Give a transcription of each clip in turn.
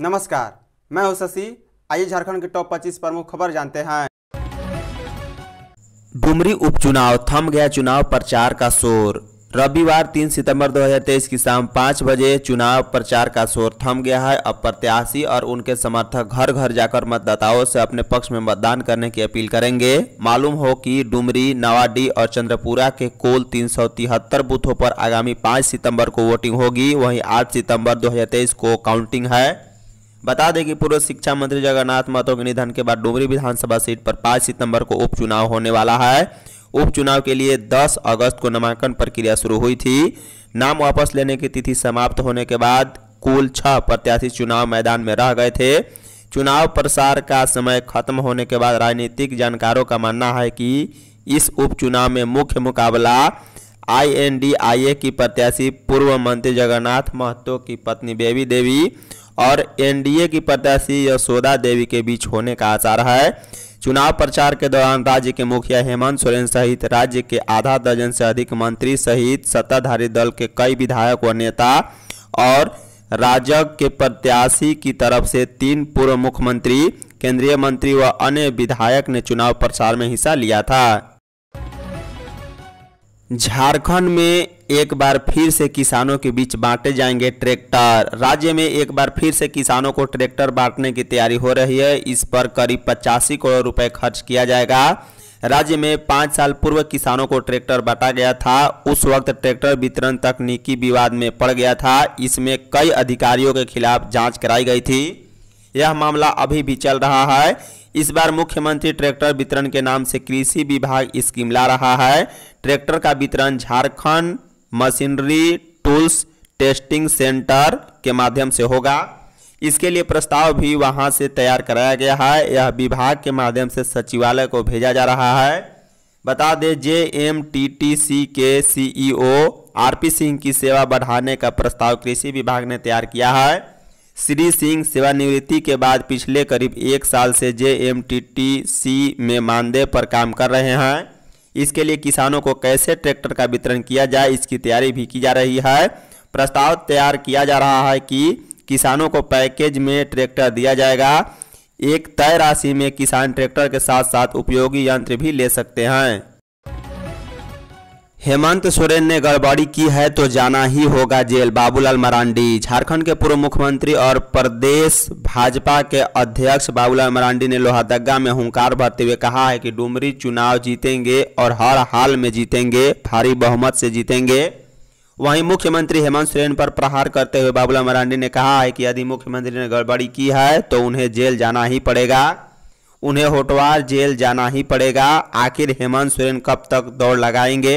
नमस्कार मैं हूं शशि आइए झारखंड के टॉप 25 प्रमुख खबर जानते हैं डुमरी उपचुनाव थम गया चुनाव प्रचार का शोर रविवार 3 सितंबर 2023 की शाम पाँच बजे चुनाव प्रचार का शोर थम गया है अब प्रत्याशी और उनके समर्थक घर घर जाकर मतदाताओं से अपने पक्ष में मतदान करने की अपील करेंगे मालूम हो कि डुमरी नवाडी और चंद्रपुरा के कुल तीन बूथों पर आगामी 5 सितंबर को वोटिंग होगी वहीं 8 सितंबर 2023 को काउंटिंग है बता दें कि पूर्व शिक्षा मंत्री जगन्नाथ महतो के निधन के बाद डुमरी विधानसभा सीट पर पाँच सितम्बर को उपचुनाव होने वाला है उपचुनाव के लिए 10 अगस्त को नामांकन प्रक्रिया शुरू हुई थी नाम वापस लेने की तिथि समाप्त होने के बाद कुल छह प्रत्याशी चुनाव मैदान में रह गए थे चुनाव प्रसार का समय खत्म होने के बाद राजनीतिक जानकारों का मानना है कि इस उपचुनाव में मुख्य मुकाबला आईएनडीआईए की प्रत्याशी पूर्व मंत्री जगन्नाथ महतो की पत्नी बेबी देवी और एनडीए की प्रत्याशी यशोदा देवी के बीच होने का आसार है चुनाव प्रचार के दौरान राज्य के मुखिया हेमंत सोरेन सहित राज्य के आधा दर्जन से अधिक मंत्री सहित सत्ताधारी दल के कई विधायक व नेता और राजग के प्रत्याशी की तरफ से तीन पूर्व मुख्यमंत्री केंद्रीय मंत्री व अन्य विधायक ने चुनाव प्रचार में हिस्सा लिया था झारखंड में एक बार फिर से किसानों के बीच बांटे जाएंगे ट्रैक्टर राज्य में एक बार फिर से किसानों को ट्रैक्टर बांटने की तैयारी हो रही है इस पर करीब पचासी करोड़ रुपए खर्च किया जाएगा राज्य में पाँच साल पूर्व किसानों को ट्रैक्टर बांटा गया था उस वक्त ट्रैक्टर वितरण तकनीकी विवाद में पड़ गया था इसमें कई अधिकारियों के खिलाफ जाँच कराई गई थी यह मामला अभी भी चल रहा है इस बार मुख्यमंत्री ट्रैक्टर वितरण के नाम से कृषि विभाग स्कीम ला रहा है ट्रैक्टर का वितरण Jharkhand machinery tools testing centre के माध्यम से होगा इसके लिए प्रस्ताव भी वहां से तैयार कराया गया है यह विभाग के माध्यम से सचिवालय को भेजा जा रहा है बता दें जे एम टी टी सी के सीईओ आरपी सिंह की सेवा बढ़ाने का प्रस्ताव कृषि विभाग ने तैयार किया है श्री सिंह सेवानिवृत्ति के बाद पिछले करीब एक साल से J M T T C में मानदेय पर काम कर रहे हैं इसके लिए किसानों को कैसे ट्रैक्टर का वितरण किया जाए इसकी तैयारी भी की जा रही है प्रस्ताव तैयार किया जा रहा है कि किसानों को पैकेज में ट्रैक्टर दिया जाएगा एक तय राशि में किसान ट्रैक्टर के साथ साथ उपयोगी यंत्र भी ले सकते हैं हेमंत सोरेन ने गड़बड़ी की है तो जाना ही होगा जेल बाबूलाल मरांडी झारखंड के पूर्व मुख्यमंत्री और प्रदेश भाजपा के अध्यक्ष बाबूलाल मरांडी ने लोहादगा में हुंकार भरते हुए कहा है कि डुमरी चुनाव जीतेंगे और हर हाल में जीतेंगे भारी बहुमत से जीतेंगे वहीं मुख्यमंत्री हेमंत सोरेन पर प्रहार करते हुए बाबूलाल मरांडी ने कहा है कि यदि मुख्यमंत्री ने गड़बड़ी की है तो उन्हें जेल जाना ही पड़ेगा उन्हें होटवार जेल जाना ही पड़ेगा आखिर हेमंत सोरेन कब तक दौड़ लगाएंगे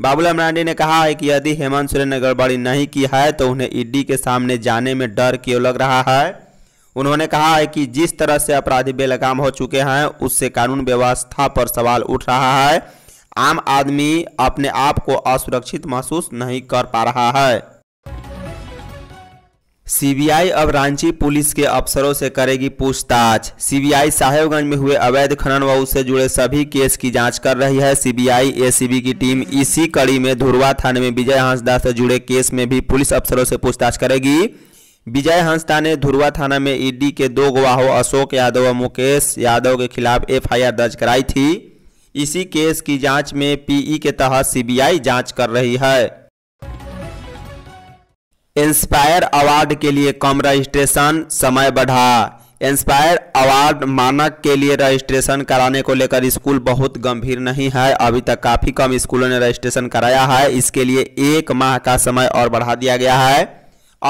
बाबूलाल मरांडी ने कहा है कि यदि हेमंत सोरेन ने गड़बड़ी नहीं की है तो उन्हें ईडी के सामने जाने में डर क्यों लग रहा है उन्होंने कहा है कि जिस तरह से अपराधी बेलगाम हो चुके हैं उससे कानून व्यवस्था पर सवाल उठ रहा है आम आदमी अपने आप को असुरक्षित महसूस नहीं कर पा रहा है सीबीआई अब रांची पुलिस के अफसरों से करेगी पूछताछ सीबीआई साहेबगंज में हुए अवैध खनन व उससे जुड़े सभी केस की जांच कर रही है सीबीआई एसीबी की टीम इसी कड़ी में धुरवा थाने में विजय हंसदा से जुड़े केस में भी पुलिस अफसरों से पूछताछ करेगी विजय हंसदा ने धुरवा थाना में ईडी के दो गवाहों अशोक यादव और मुकेश यादव के खिलाफ एफ दर्ज कराई थी इसी केस की जाँच में पीई के तहत सी बी कर रही है इंस्पायर अवार्ड के लिए कम रजिस्ट्रेशन समय बढ़ा इंस्पायर अवार्ड मानक के लिए रजिस्ट्रेशन कराने को लेकर स्कूल बहुत गंभीर नहीं है अभी तक काफ़ी कम स्कूलों ने रजिस्ट्रेशन कराया है इसके लिए एक माह का समय और बढ़ा दिया गया है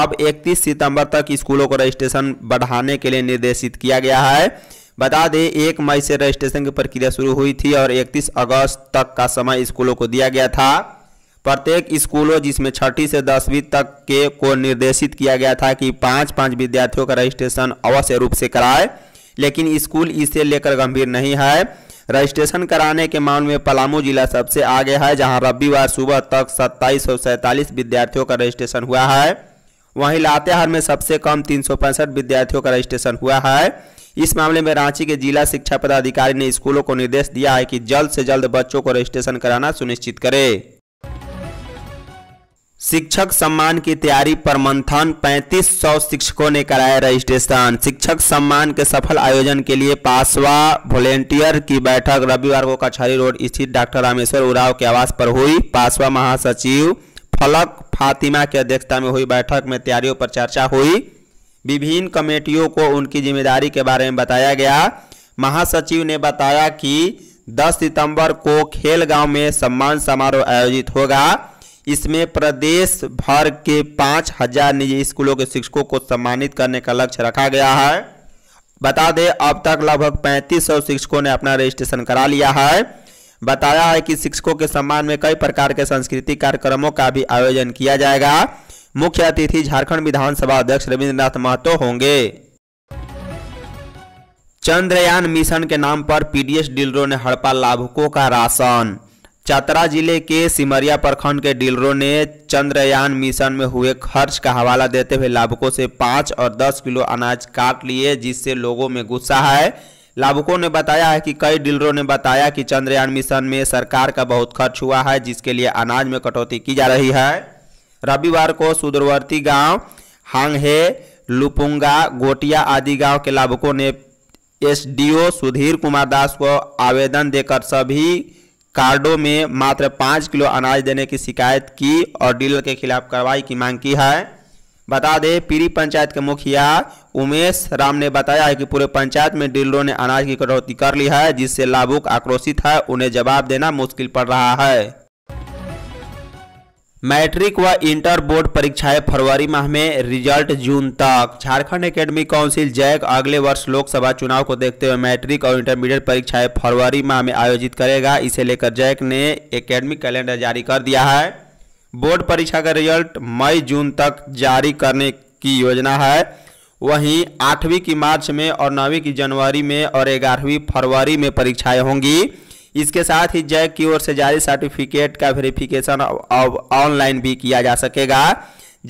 अब 31 सितंबर तक स्कूलों को रजिस्ट्रेशन बढ़ाने के लिए निर्देशित किया गया है बता दें एक मई से रजिस्ट्रेशन की प्रक्रिया शुरू हुई थी और इकतीस अगस्त तक का समय स्कूलों को दिया गया था प्रत्येक स्कूलों जिसमें छठी से दसवीं तक के को निर्देशित किया गया था कि पाँच पाँच विद्यार्थियों का रजिस्ट्रेशन अवश्य रूप से कराए लेकिन स्कूल इसे लेकर गंभीर नहीं है रजिस्ट्रेशन कराने के मामले में पलामू जिला सबसे आगे है जहां रविवार सुबह तक सत्ताईस विद्यार्थियों का रजिस्ट्रेशन हुआ है वहीं लातेहार में सबसे कम तीन विद्यार्थियों का रजिस्ट्रेशन हुआ है इस मामले में रांची के जिला शिक्षा पदाधिकारी ने स्कूलों को निर्देश दिया है कि जल्द से जल्द बच्चों को रजिस्ट्रेशन कराना सुनिश्चित करें शिक्षक सम्मान की तैयारी पर मंथन 3500 शिक्षकों ने कराया रजिस्ट्रेशन शिक्षक सम्मान के सफल आयोजन के लिए पासवा वॉलेंटियर की बैठक रविवार को कचहरी रोड स्थित डॉक्टर रामेश्वर उराव के आवास पर हुई पासवा महासचिव फलक फातिमा की अध्यक्षता में हुई बैठक में तैयारियों पर चर्चा हुई विभिन्न कमेटियों को उनकी जिम्मेदारी के बारे में बताया गया महासचिव ने बताया कि दस सितम्बर को खेल में सम्मान समारोह आयोजित होगा इसमें प्रदेश भर के पाँच हजार निजी स्कूलों के शिक्षकों को सम्मानित करने का लक्ष्य रखा गया है बता दें अब तक लगभग पैंतीस सौ शिक्षकों ने अपना रजिस्ट्रेशन करा लिया है बताया है कि शिक्षकों के सम्मान में कई प्रकार के सांस्कृतिक कार्यक्रमों का भी आयोजन किया जाएगा मुख्य अतिथि झारखंड विधानसभा अध्यक्ष नाथ महतो होंगे चंद्रयान मिशन के नाम पर पीडीएस डीलरों ने हड़पा लाभुकों का राशन चतरा जिले के सिमरिया प्रखंड के डीलरों ने चंद्रयान मिशन में हुए खर्च का हवाला देते हुए लाभुकों से पाँच और दस किलो अनाज काट लिए जिससे लोगों में गुस्सा है लाभुकों ने बताया है कि कई डीलरों ने बताया कि चंद्रयान मिशन में सरकार का बहुत खर्च हुआ है जिसके लिए अनाज में कटौती की जा रही है रविवार को सुदूरवर्ती गाँव हांगहे लुपुंगा गोटिया आदि गाँव के लाभुकों ने एस सुधीर कुमार दास को आवेदन देकर सभी कार्डो में मात्र पाँच किलो अनाज देने की शिकायत की और डीलर के खिलाफ कार्रवाई की मांग की है बता दें पीरी पंचायत के मुखिया उमेश राम ने बताया है कि पूरे पंचायत में डीलरों ने अनाज की कटौती कर ली है जिससे लाभुक आक्रोशित है उन्हें जवाब देना मुश्किल पड़ रहा है मैट्रिक व इंटर बोर्ड परीक्षाएं फरवरी माह में रिजल्ट जून तक झारखंड एकेडमिक काउंसिल जैक अगले वर्ष लोकसभा चुनाव को देखते हुए मैट्रिक और इंटरमीडिएट परीक्षाएं फरवरी माह में आयोजित करेगा इसे लेकर जैक ने एकेडमिक कैलेंडर जारी कर दिया है बोर्ड परीक्षा का रिजल्ट मई जून तक जारी करने की योजना है वहीं आठवीं की मार्च में और नौवीं की जनवरी में और ग्यारहवीं फरवरी में परीक्षाएँ होंगी इसके साथ ही जैक की ओर से जारी सर्टिफिकेट का वेरिफिकेशन अब ऑनलाइन भी किया जा सकेगा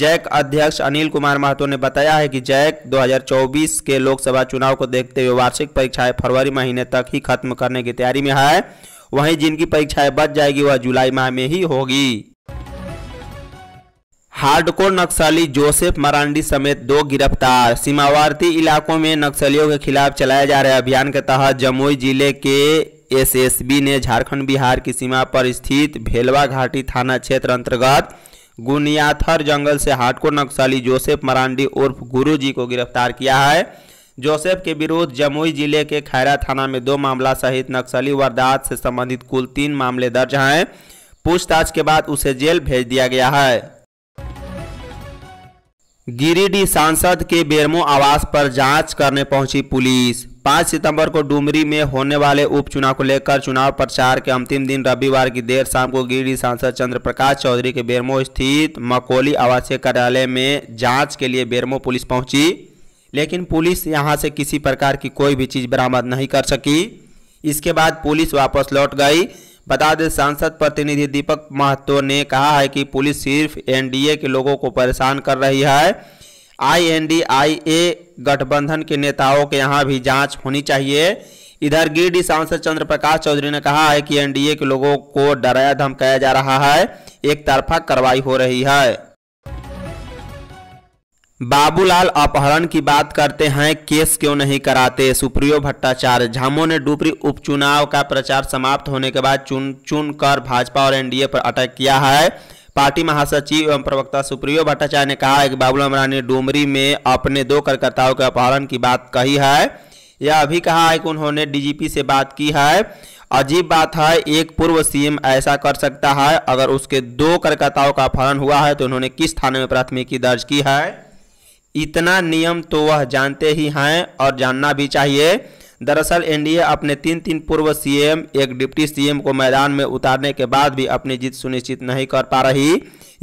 जैक अध्यक्ष अनिल कुमार महतो ने बताया है कि जैक 2024 के लोकसभा चुनाव को देखते हुए वार्षिक परीक्षाएं फरवरी महीने तक ही खत्म करने की तैयारी में है वहीं जिनकी परीक्षाएं बच जाएगी वह जुलाई माह में ही होगी हार्डकोर नक्सली जोसेफ मरांडी समेत दो गिरफ्तार सीमावर्ती इलाकों में नक्सलियों के खिलाफ चलाए जा रहे अभियान के तहत जमुई जिले के एसएसबी ने झारखंड बिहार की सीमा पर स्थित भेलवा घाटी थाना क्षेत्र अंतर्गत गुनियाथर जंगल से हार्डकोर नक्सली जोसेफ मरांडी उर्फ गुरु जी को गिरफ्तार किया है जोसेफ के विरुद्ध जमुई जिले के खैरा थाना में दो मामला सहित नक्सली वारदात से संबंधित कुल तीन मामले दर्ज हैं पूछताछ के बाद उसे जेल भेज दिया गया है गिरिडीह सांसद के बेरमो आवास पर जांच करने पहुंची पुलिस पाँच सितंबर को डुमरी में होने वाले उपचुनाव को लेकर चुनाव प्रचार के अंतिम दिन रविवार की देर शाम को गिरी सांसद चंद्र प्रकाश चौधरी के बेरमो स्थित मकोली आवासीय कार्यालय में जांच के लिए बेरमो पुलिस पहुंची लेकिन पुलिस यहां से किसी प्रकार की कोई भी चीज़ बरामद नहीं कर सकी इसके बाद पुलिस वापस लौट गई बता दें सांसद प्रतिनिधि दीपक महतो ने कहा है कि पुलिस सिर्फ एनडीए के लोगों को परेशान कर रही है आईएनडीआईए गठबंधन के नेताओं के यहाँ भी जांच होनी चाहिए इधर गिरडी सांसद चंद्र प्रकाश चौधरी ने कहा है कि एनडीए के लोगों को डराया धमकाया जा रहा है एक तरफा कार्रवाई हो रही है बाबूलाल अपहरण की बात करते हैं केस क्यों नहीं कराते सुप्रियो भट्टाचार्य झामो ने डुपरी उपचुनाव का प्रचार समाप्त होने के बाद चुन चुन कर भाजपा और एनडीए पर अटैक किया है पार्टी महासचिव एवं प्रवक्ता सुप्रियो भट्टाचार्य ने कहा है कि बाबूलाल मरान ने डूमरी में अपने दो कार्यकर्ताओं के अपहरण की बात कही है यह अभी कहा है कि उन्होंने डीजीपी से बात की है अजीब बात है एक पूर्व सीएम ऐसा कर सकता है अगर उसके दो कार्यकर्ताओं का अपहरण हुआ है तो उन्होंने किस थाने में प्राथमिकी दर्ज की है इतना नियम तो वह जानते ही हैं और जानना भी चाहिए दरअसल एनडीए अपने तीन तीन पूर्व सीएम एक डिप्टी सीएम को मैदान में उतारने के बाद भी अपनी जीत सुनिश्चित नहीं कर पा रही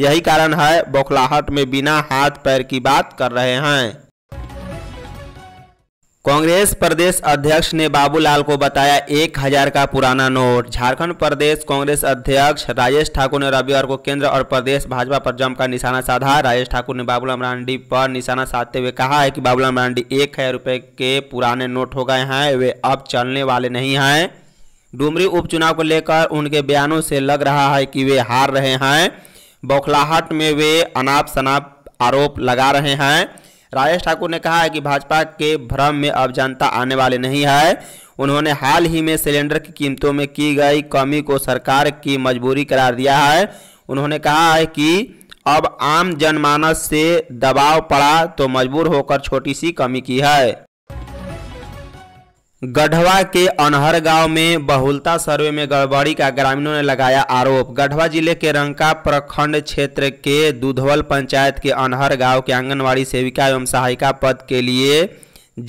यही कारण है बौखलाहट में बिना हाथ पैर की बात कर रहे हैं कांग्रेस प्रदेश अध्यक्ष ने बाबूलाल को बताया एक हजार का पुराना नोट झारखंड प्रदेश कांग्रेस अध्यक्ष राजेश ठाकुर ने रविवार को केंद्र और प्रदेश भाजपा पर जमकर निशाना साधा राजेश ठाकुर ने बाबूलाल मरांडी पर निशाना साधते हुए कहा है कि बाबूलाल मरांडी एक हजार रुपये के पुराने नोट हो गए हैं वे अब चलने वाले नहीं हैं डुमरी उपचुनाव को लेकर उनके बयानों से लग रहा है कि वे हार रहे हैं बौखलाहट में वे अनाप शनाप आरोप लगा रहे हैं राजेश ठाकुर ने कहा है कि भाजपा के भ्रम में अब जनता आने वाले नहीं है उन्होंने हाल ही में सिलेंडर की कीमतों में की गई कमी को सरकार की मजबूरी करार दिया है उन्होंने कहा है कि अब आम जनमानस से दबाव पड़ा तो मजबूर होकर छोटी सी कमी की है गढ़वा के अनहर गांव में बहुलता सर्वे में गड़बड़ी का ग्रामीणों ने लगाया आरोप गढ़वा जिले के रंका प्रखंड क्षेत्र के दुधवल पंचायत के अनहर गांव के आंगनवाड़ी सेविका एवं सहायिका पद के लिए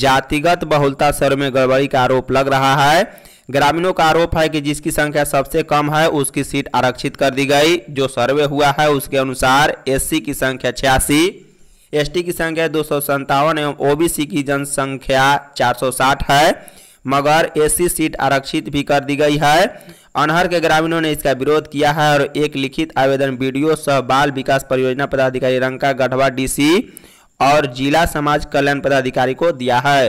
जातिगत बहुलता सर्वे में गड़बड़ी का आरोप लग रहा है ग्रामीणों का आरोप है कि जिसकी संख्या सबसे कम है उसकी सीट आरक्षित कर दी गई जो सर्वे हुआ है उसके अनुसार एस की संख्या छियासी एसटी की संख्या दो सौ संतावन एवं ओबीसी की जनसंख्या 460 है मगर एससी सीट आरक्षित भी कर दी गई है अनहर के ग्रामीणों ने इसका विरोध किया है और एक लिखित आवेदन वीडियो सह बाल विकास परियोजना पदाधिकारी रंका गढ़वा डीसी और जिला समाज कल्याण पदाधिकारी को दिया है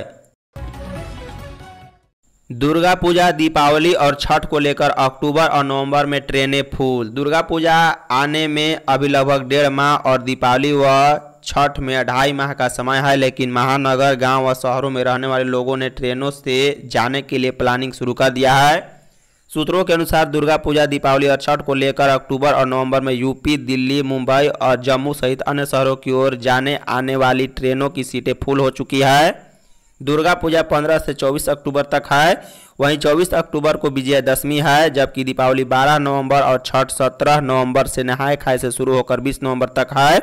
दुर्गा पूजा दीपावली और छठ को लेकर अक्टूबर और नवंबर में ट्रेनें फूल दुर्गा पूजा आने में अभी लगभग डेढ़ माह और दीपावली व छठ में ढाई माह का समय है लेकिन महानगर गांव व शहरों में रहने वाले लोगों ने ट्रेनों से जाने के लिए प्लानिंग शुरू कर दिया है सूत्रों के अनुसार दुर्गा पूजा दीपावली और छठ को लेकर अक्टूबर और नवंबर में यूपी दिल्ली मुंबई और जम्मू सहित अन्य शहरों की ओर जाने आने वाली ट्रेनों की सीटें फुल हो चुकी है दुर्गा पूजा 15 से 24 अक्टूबर तक है वहीं 24 अक्टूबर को विजयादशमी है जबकि दीपावली 12 नवंबर और छठ 17 नवंबर से नहाय खाए से शुरू होकर 20 नवंबर तक है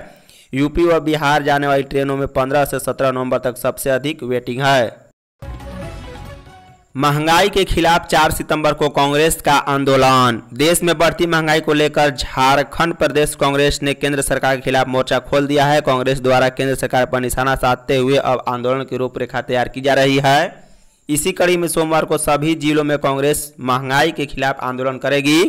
यूपी व बिहार जाने वाली ट्रेनों में 15 से 17 नवंबर तक सबसे अधिक वेटिंग है महंगाई के खिलाफ 4 सितंबर को कांग्रेस का आंदोलन देश में बढ़ती महंगाई को लेकर झारखंड प्रदेश कांग्रेस ने केंद्र सरकार के खिलाफ मोर्चा खोल दिया है कांग्रेस द्वारा केंद्र सरकार पर निशाना साधते हुए अब आंदोलन की रूपरेखा तैयार की जा रही है इसी कड़ी में सोमवार को सभी जिलों में कांग्रेस महंगाई के खिलाफ आंदोलन करेगी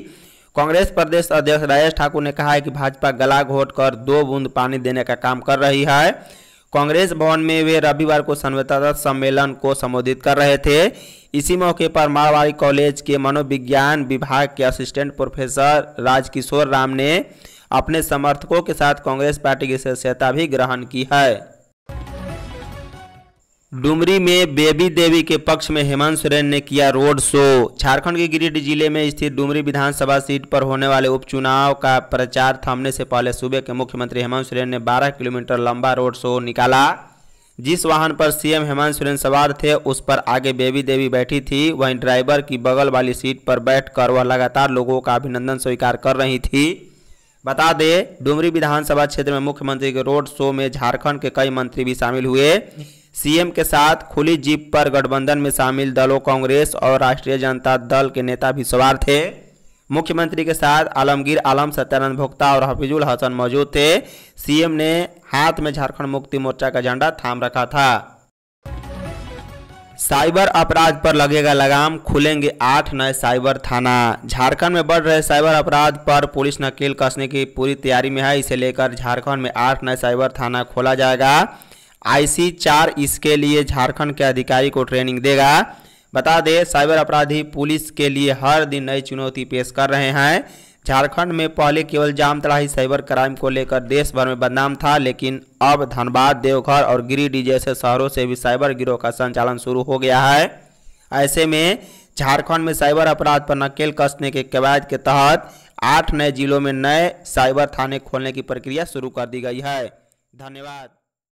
कांग्रेस प्रदेश अध्यक्ष राजेश ठाकुर ने कहा है कि भाजपा गला घोट कर दो बूंद पानी देने का काम कर रही है कांग्रेस भवन में वे रविवार को संवाददाता सम्मेलन को संबोधित कर रहे थे इसी मौके पर मारवाड़ी कॉलेज के मनोविज्ञान विभाग के असिस्टेंट प्रोफेसर राजकिशोर राम ने अपने समर्थकों के साथ कांग्रेस पार्टी की सदस्यता भी ग्रहण की है डुमरी में बेबी देवी के पक्ष में हेमंत सोरेन ने किया रोड शो झारखंड के गिरिडीह जिले में स्थित डुमरी विधानसभा सीट पर होने वाले उपचुनाव का प्रचार थमने से पहले सूबे के मुख्यमंत्री हेमंत सोरेन ने 12 किलोमीटर लंबा रोड शो निकाला जिस वाहन पर सीएम हेमंत सोरेन सवार थे उस पर आगे बेबी देवी बैठी थी वहीं ड्राइवर की बगल वाली सीट पर बैठ वह लगातार लोगों का अभिनंदन स्वीकार कर रही थी बता दें डुमरी विधानसभा क्षेत्र में मुख्यमंत्री के रोड शो में झारखंड के कई मंत्री भी शामिल हुए सीएम के साथ खुली जीप पर गठबंधन में शामिल दलों कांग्रेस और राष्ट्रीय जनता दल के नेता भी सवार थे मुख्यमंत्री के साथ आलमगीर आलम सत्यानंद भोक्ता और हफीजुल हसन मौजूद थे सीएम ने हाथ में झारखंड मुक्ति मोर्चा का झंडा थाम रखा था साइबर अपराध पर लगेगा लगाम खुलेंगे आठ नए साइबर थाना झारखंड में बढ़ रहे साइबर अपराध पर पुलिस नकेल कसने की पूरी तैयारी में है इसे लेकर झारखंड में आठ नए साइबर थाना खोला जाएगा आईसी चार इसके लिए झारखंड के अधिकारी को ट्रेनिंग देगा बता दें साइबर अपराधी पुलिस के लिए हर दिन नई चुनौती पेश कर रहे हैं झारखंड में पहले केवल जामतड़ाही साइबर क्राइम को लेकर देश भर में बदनाम था लेकिन अब धनबाद देवघर और गिरिडीह जैसे शहरों से भी साइबर गिरोह का संचालन शुरू हो गया है ऐसे में झारखंड में साइबर अपराध पर नकेल कसने के कवायद के तहत आठ नए जिलों में नए साइबर थाने खोलने की प्रक्रिया शुरू कर दी गई है धन्यवाद